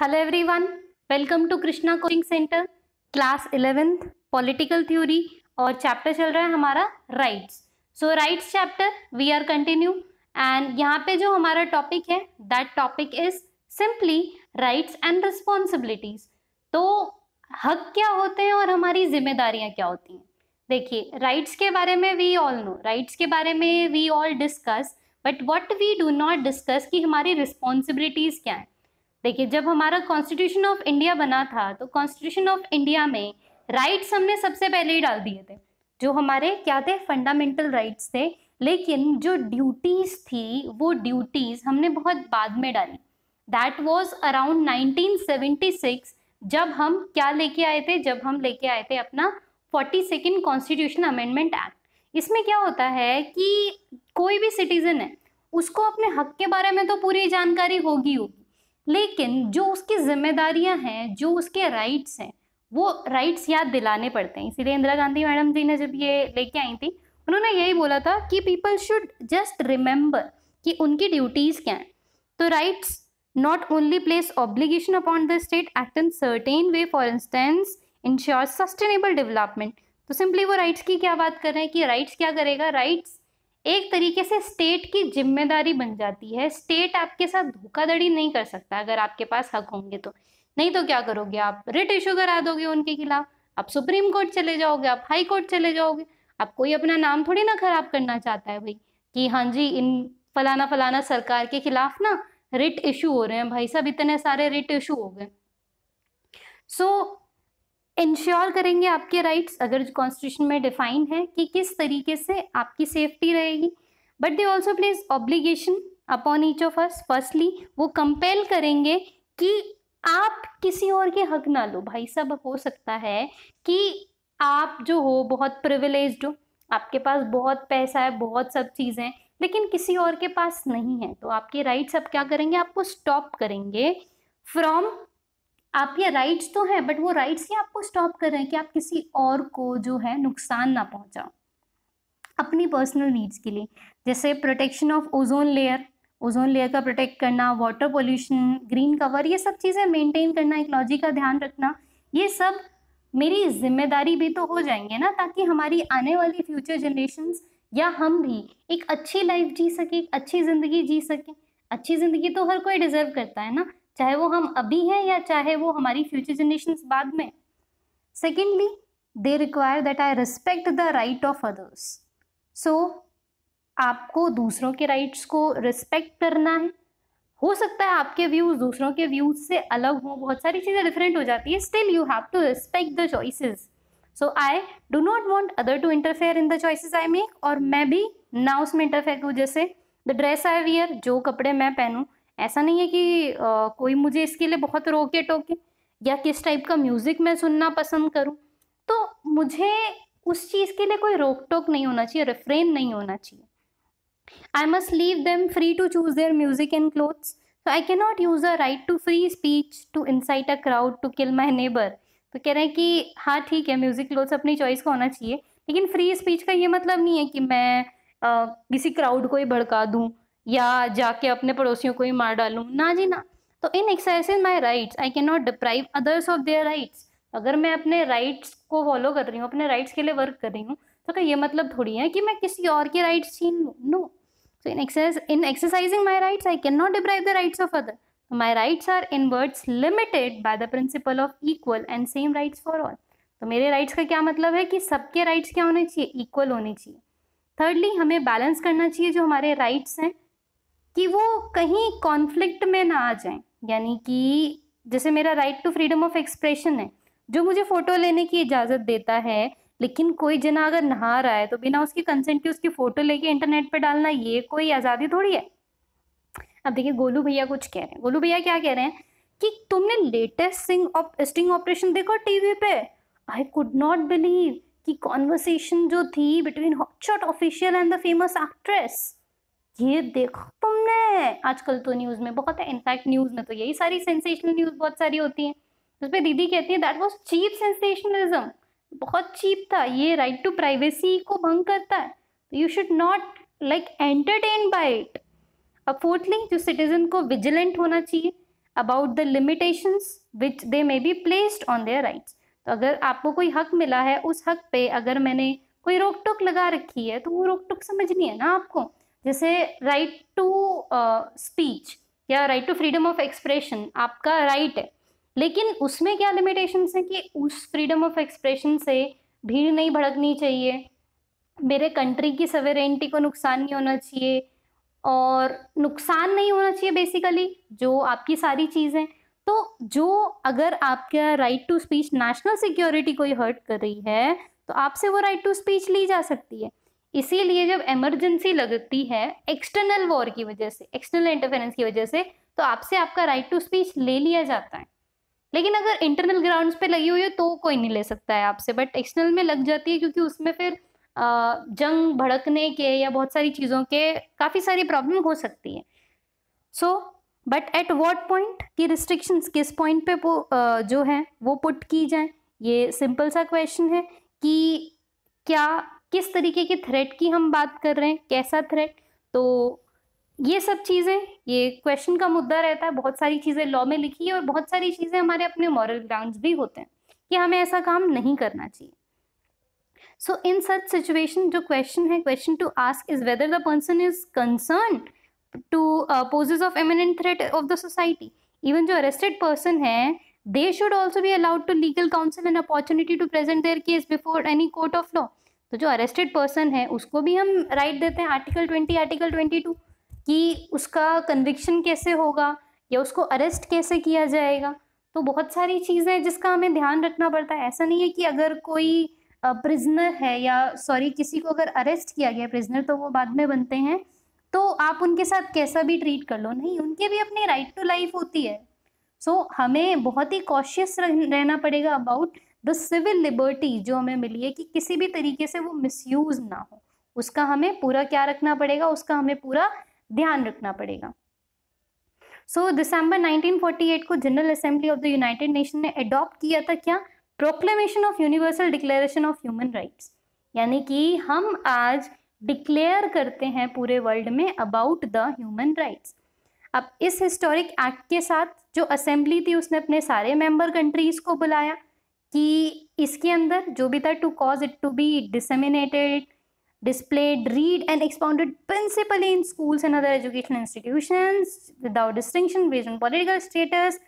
Hello everyone welcome to Krishna coaching centre class eleventh political theory और chapter चल रहा है हमारा rights so rights chapter we are continue and यहाँ पे जो हमारा टॉपिक है that topic is simply rights and responsibilities तो हक क्या होते हैं और हमारी जिम्मेदारियाँ क्या होती हैं देखिए राइट्स के बारे में वी ऑल नो राइट्स के बारे में we all discuss but what we do not discuss कि हमारी रिस्पॉन्सिबिलिटीज़ क्या हैं देखिए जब हमारा कॉन्स्टिट्यूशन ऑफ इंडिया बना था तो कॉन्स्टिट्यूशन ऑफ इंडिया में राइट्स हमने सबसे पहले ही डाल दिए थे जो हमारे क्या थे फंडामेंटल राइट्स थे लेकिन जो ड्यूटीज़ थी वो ड्यूटीज़ हमने बहुत बाद में डाली दैट वॉज अराउंड 1976 जब हम क्या लेके आए थे जब हम लेके आए थे अपना forty second constitution amendment act इसमें क्या होता है कि कोई भी सिटीज़न है उसको अपने हक के बारे में तो पूरी जानकारी होगी होगी लेकिन जो उसकी जिम्मेदारियां हैं जो उसके राइट्स हैं वो राइट्स याद दिलाने पड़ते हैं इसीलिए इंदिरा गांधी मैडम जी ने जब ये लेके आई थी उन्होंने यही बोला था कि पीपल शुड जस्ट रिमेंबर कि उनकी ड्यूटीज़ क्या हैं तो rights not only place obligation upon the state act in certain way for instance ensure sustainable development तो सिंपली वो राइट्स की क्या बात कर रहे हैं कि राइट्स क्या करेगा राइट्स एक तरीके से स्टेट की जिम्मेदारी बन जाती है स्टेट आपके साथ धोखाधड़ी नहीं कर सकता अगर आपके पास हक होंगे तो नहीं तो क्या करोगे आप रिट इशू करा दोगे उनके खिलाफ आप सुप्रीम कोर्ट चले जाओगे आप हाई कोर्ट चले जाओगे आप कोई अपना नाम थोड़ी ना खराब करना चाहता है भाई कि हाँ जी इन फलाना फलाना सरकार के खिलाफ ना रिट इशू हो रहे हैं भाई साहब इतने सारे रिट इशू हो गए सो so, इंश्योर करेंगे आपके राइट्स अगर कॉन्स्टिट्यूशन में डिफाइन है कि किस तरीके से आपकी सेफ्टी रहेगी but they also place obligation upon each of us firstly वो कंपेल करेंगे कि आप किसी और के हक ना लो भाई सब हो सकता है कि आप जो हो बहुत प्रिविलेज हो आपके पास बहुत पैसा है बहुत सब चीज़ें हैं लेकिन किसी और के पास नहीं है तो आपके राइट्स अब क्या करेंगे आपको स्टॉप करेंगे फ्रॉम आपके राइट्स तो हैं बट वो राइट्स ही आपको स्टॉप कर रहे हैं कि आप किसी और को जो है नुकसान ना पहुंचाओ अपनी पर्सनल नीड्स के लिए जैसे protection of ozone layer ozone layer का प्रोटेक्ट करना वाटर पोल्यूशन ग्रीन कवर ये सब चीज़ें मेंटेन करना इकोलॉजी का ध्यान रखना ये सब मेरी जिम्मेदारी भी तो हो जाएंगे ना ताकि हमारी आने वाली फ्यूचर जनरेशन या हम भी एक अच्छी लाइफ जी सके एक अच्छी ज़िंदगी जी सकें अच्छी ज़िंदगी तो हर कोई डिज़र्व करता है ना चाहे वो हम अभी हैं या चाहे वो हमारी फ्यूचर जनरेशन बाद में secondly they require that I respect the right of others so आपको दूसरों के राइट्स को रिस्पेक्ट करना है हो सकता है आपके व्यूज़ दूसरों के व्यूज़ से अलग हों बहुत सारी चीज़ें डिफरेंट हो जाती है still you have to respect the choices so I do not want other to interfere in the choices I make और मैं भी ना उसमें इंटरफेयर करूँ जैसे द ड्रेस आई वियर जो कपड़े मैं पहनूँ ऐसा नहीं है कि आ, कोई मुझे इसके लिए बहुत रोके टोके या किस टाइप का म्यूज़िक मैं सुनना पसंद करूँ तो मुझे उस चीज़ के लिए कोई रोक टोक नहीं होना चाहिए रेफ्रेन नहीं होना चाहिए I must leave them free to choose their music and clothes so I can not use a right to free speech to incite a crowd to kill my neighbour तो कह रहे हैं कि हाँ ठीक है म्यूज़िक क्लोथ्स अपनी choice का होना चाहिए लेकिन फ्री स्पीच का ये मतलब नहीं है कि मैं आ, किसी क्राउड को ही भड़का दूँ या जाके अपने पड़ोसियों को ही मार डालूं ना जी ना तो in exercise my rights I can not deprive others of their rights अगर मैं अपने राइट्स को फॉलो कर रही हूँ अपने राइट्स के लिए वर्क कर रही हूँ तो क्या ये मतलब थोड़ी है कि मैं किसी और के राइट्स छीन लूँ no so in exercise in exercising my rights I can not deprive the rights of other my rights are in words limited by the principle of equal and same rights for all तो मेरे rights का क्या मतलब है कि सबके rights क्या होने चाहिए इक्वल होने चाहिए थर्डली हमें बैलेंस करना चाहिए जो हमारे राइट्स हैं कि वो कहीं कॉन्फ्लिक्ट में ना आ जाए यानी कि जैसे मेरा right to freedom of expression है जो मुझे फ़ोटो लेने की इजाज़त देता है लेकिन कोई जना अगर नहा रहा है तो बिना उसकी कंसेंट के उसकी फ़ोटो लेके इंटरनेट पे डालना ये कोई आज़ादी थोड़ी है अब देखिए गोलू भैया कुछ कह रहे हैं गोलू भैया क्या कह रहे हैं कि तुमने लेटेस्ट सिंग स्टिंग ऑपरेशन देखो टीवी पे आई कुड नॉट बिलीव कि कॉन्वर्सेशन जो थी between shot official and the famous actress ये देखो तुमने आजकल तो न्यूज़ में बहुत है इनफैक्ट न्यूज़ में तो यही सारी सेंसेशनल न्यूज़ बहुत सारी होती उस उसमें दीदी कहती है दैट वॉज चीप सेंसेशनलिज्म बहुत चीप था ये राइट टू प्राइवेसी को भंग करता है you should not like entertain by it अब फोर्थली जो सिटीजन को विजिलेंट होना चाहिए about the limitation which they may be placed on their rights तो अगर आपको कोई हक मिला है उस हक पे अगर मैंने कोई रोक टोक लगा रखी है तो वो रोक टोक समझनी है ना आपको जैसे राइट टू स्पीच या right to freedom of expression आपका राइट right है लेकिन उसमें क्या लिमिटेशन है कि उस फ्रीडम ऑफ एक्सप्रेशन से भीड़ नहीं भड़कनी चाहिए मेरे कंट्री की सवेरेंटी को नुकसान नहीं होना चाहिए और नुकसान नहीं होना चाहिए बेसिकली जो आपकी सारी चीज़ें तो जो अगर आपका right to speech national security कोई हर्ट कर रही है तो आपसे वो राइट टू स्पीच ली जा सकती है इसीलिए जब इमरजेंसी लगती है एक्सटर्नल वॉर की वजह से एक्सटर्नल इंटरफेरेंस की वजह से तो आपसे आपका राइट टू स्पीच ले लिया जाता है लेकिन अगर इंटरनल ग्राउंड्स पे लगी हुई है तो कोई नहीं ले सकता है आपसे बट एक्सटर्नल में लग जाती है क्योंकि उसमें फिर जंग भड़कने के या बहुत सारी चीज़ों के काफ़ी सारी प्रॉब्लम हो सकती है so but at what point कि रिस्ट्रिक्शंस किस पॉइंट पे जो है वो पुट की जाए ये सिंपल सा क्वेश्चन है कि क्या किस तरीके के थ्रेट की हम बात कर रहे हैं कैसा थ्रेट तो ये सब चीज़ें ये क्वेश्चन का मुद्दा रहता है बहुत सारी चीज़ें लॉ में लिखी है और बहुत सारी चीज़ें हमारे अपने मॉरल ग्राउंड भी होते हैं कि हमें ऐसा काम नहीं करना चाहिए सो इन सच सिचुएशन जो क्वेश्चन है question to ask is whether the person is concern to poses of imminent threat of the society even जो अरेस्टेड पर्सन है they should also be allowed to legal counsel and opportunity to present their case before any court of law तो जो arrested person है उसको भी हम right देते हैं article twenty article twenty two कि उसका कन्विक्शन कैसे होगा या उसको अरेस्ट कैसे किया जाएगा तो बहुत सारी चीज़ें हैं जिसका हमें ध्यान रखना पड़ता है ऐसा नहीं है कि अगर कोई प्रिजनर है या सॉरी किसी को अगर अरेस्ट किया गया प्रिजनर तो वो बाद में बनते हैं तो आप उनके साथ कैसा भी ट्रीट कर लो नहीं उनके भी अपनी राइट टू लाइफ होती है सो so, हमें बहुत ही कॉशियस रहना पड़ेगा अबाउट द सिविल लिबर्टी जो हमें मिली है कि किसी भी तरीके से वो मिसयूज ना हो उसका हमें पूरा क्या रखना पड़ेगा उसका हमें पूरा ध्यान रखना पड़ेगा सो so, दिसंबर 1948 को general assembly of the United Nation ने अडॉप्ट किया था क्या proclamation of universal declaration of human rights यानी कि हम आज डिक्लेयर करते हैं पूरे वर्ल्ड में अबाउट द ह्यूमन राइट्स अब इस हिस्टोरिक एक्ट के साथ जो असेंबली थी उसने अपने सारे मेंबर कंट्रीज़ को बुलाया कि इसके अंदर जो भी था to cause it to be disseminated displayed read and expounded principle in schools and other education institution without distinction based on political status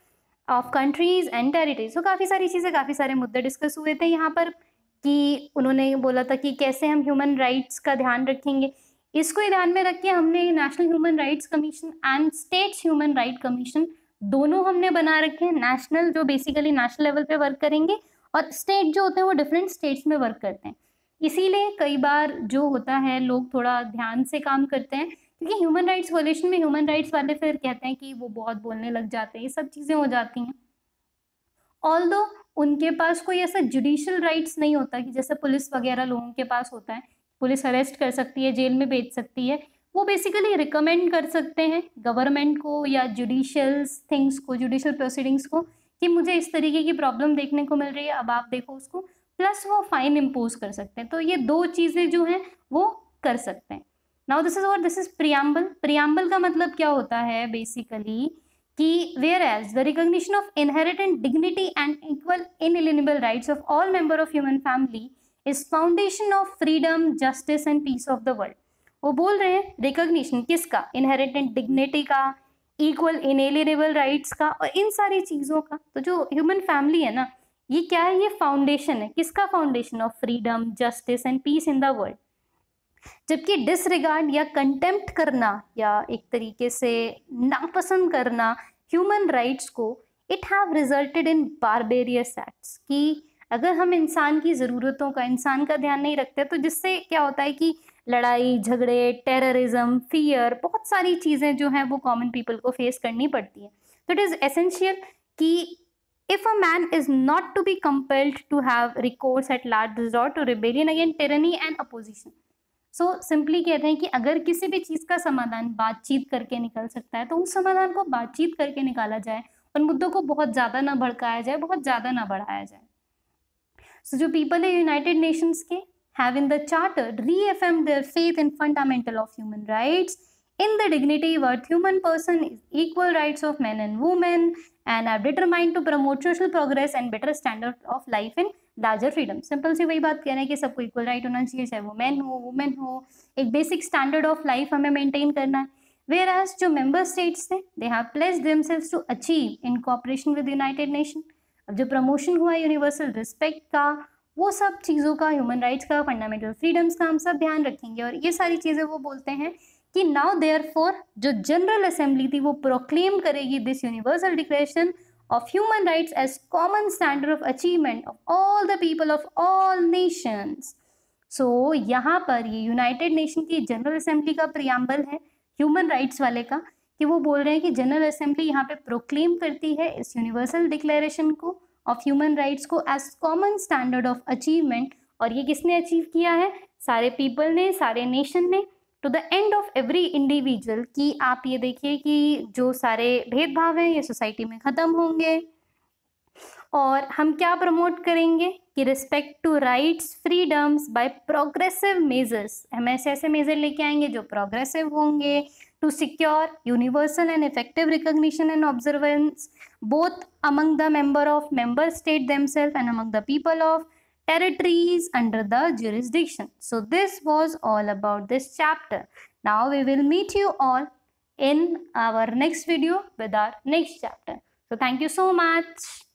of countries and territories तो काफ़ी सारी चीज़ें काफ़ी सारे मुद्दे डिस्कस हुए थे यहाँ पर कि उन्होंने बोला था कि कैसे हम ह्यूमन राइट्स का ध्यान रखेंगे इसको ध्यान में रख के हमने national human rights commission and states human right commission दोनों हमने बना रखे हैं नेशनल जो बेसिकली नेशनल लेवल पे वर्क करेंगे और स्टेट जो होते हैं वो डिफरेंट स्टेट्स में वर्क करते हैं इसीलिए कई बार जो होता है लोग थोड़ा ध्यान से काम करते हैं क्योंकि ह्यूमन राइट्स वॉल्यूशन में ह्यूमन राइट्स वाले फिर कहते हैं कि वो बहुत बोलने लग जाते हैं ये सब चीज़ें हो जाती हैं ऑल दो उनके पास कोई ऐसा जुडिशल राइट्स नहीं होता कि जैसे पुलिस वगैरह लोगों के पास होता है पुलिस अरेस्ट कर सकती है जेल में भेज सकती है वो बेसिकली रिकमेंड कर सकते हैं गवर्नमेंट को या जुडिशल थिंग्स को जुडिशल प्रोसीडिंग्स को कि मुझे इस तरीके की प्रॉब्लम देखने को मिल रही है अब आप देखो उसको प्लस वो फाइन इम्पोज कर सकते हैं तो ये दो चीज़ें जो हैं वो कर सकते हैं नाउ दिस इज और दिस इज प्रियाम्बल प्रियाम्बल का मतलब क्या होता है बेसिकली कि whereas the recognition of inherent dignity and equal inalienable rights of all member of human family is foundation of freedom justice and peace of the world वो बोल रहे हैं रिकोगशन किसका इनहेरिटेंट डिग्निटी का equal inalienable rights का और इन सारी चीज़ों का तो जो ह्यूमन फैमिली है ना ये क्या है ये फाउंडेशन है किसका foundation of freedom justice and peace in the world जबकि डिसरिगार्ड या कंटेम्प्ट करना या एक तरीके से नापसंद करना ह्यूमन राइट्स को it have resulted in barbarous acts कि अगर हम इंसान की ज़रूरतों का इंसान का ध्यान नहीं रखते तो जिससे क्या होता है कि लड़ाई झगड़े टेररिज्म फियर बहुत सारी चीज़ें जो हैं वो कॉमन पीपल को फेस करनी पड़ती हैं तो इट इज़ एसेंशियल कि if a man is not to be compelled to have recourse at large resort to rebellion again tyranny and opposition so simply कहते हैं कि अगर किसी भी चीज़ का समाधान बातचीत करके निकल सकता है तो उस समाधान को बातचीत करके निकाला जाए उन मुद्दों को बहुत ज़्यादा ना भड़काया जाए बहुत ज़्यादा ना बढ़ाया जाए सो so, जो पीपल है यूनाइटेड नेशंस के have in the Charter reaffirmed their faith in fundamental of human rights in the dignity worth human person is equal rights of men and women and are determined to promote social progress and better standard of life in larger freedom simple सी वही बात कहना है कि सबको equal right होना चाहिए चाहे वो मैन हो वुमेन हो एक बेसिक स्टैंडर्ड ऑफ लाइफ हमें मेंटेन करना है वेयर एज जो मेंबर स्टेट्स थे they have place themselves to achieve in cooperation with united nation ab jo promotion hua universal respect ka वो सब चीज़ों का ह्यूमन राइट्स का फंडामेंटल फ्रीडम्स का हम सब ध्यान रखेंगे और ये सारी चीज़ें वो बोलते हैं कि नाउ देयर फॉर जो जनरल असेंबली थी वो प्रोक्लेम करेगी this universal declaration of human rights as common standard of achievement of all the people of all nations so यहाँ पर ये यूनाइटेड नेशन की जनरल असेंबली का प्रियाम्बल है ह्यूमन राइट्स वाले का कि वो बोल रहे हैं कि जनरल असेंबली यहाँ पे प्रोक्लेम करती है इस यूनिवर्सल डिक्लेरेशन को ऑफ ह्यूमन राइट्स को as common standard of achievement और ये किसने अचीव किया है सारे पीपल ने सारे नेशन ने to the end of every individual कि आप ये देखिए कि जो सारे भेदभाव हैं ये सोसाइटी में ख़त्म होंगे और हम क्या प्रमोट करेंगे respect to rights freedoms by progressive measures हम ऐसे ऐसे measure लेके आएंगे जो progressive to secure universal and effective recognition and observance both among the member of member state themselves and among the people of territories under the jurisdiction. So this was all about this chapter. Now we will meet you all in our next video with our next chapter. So thank you so much.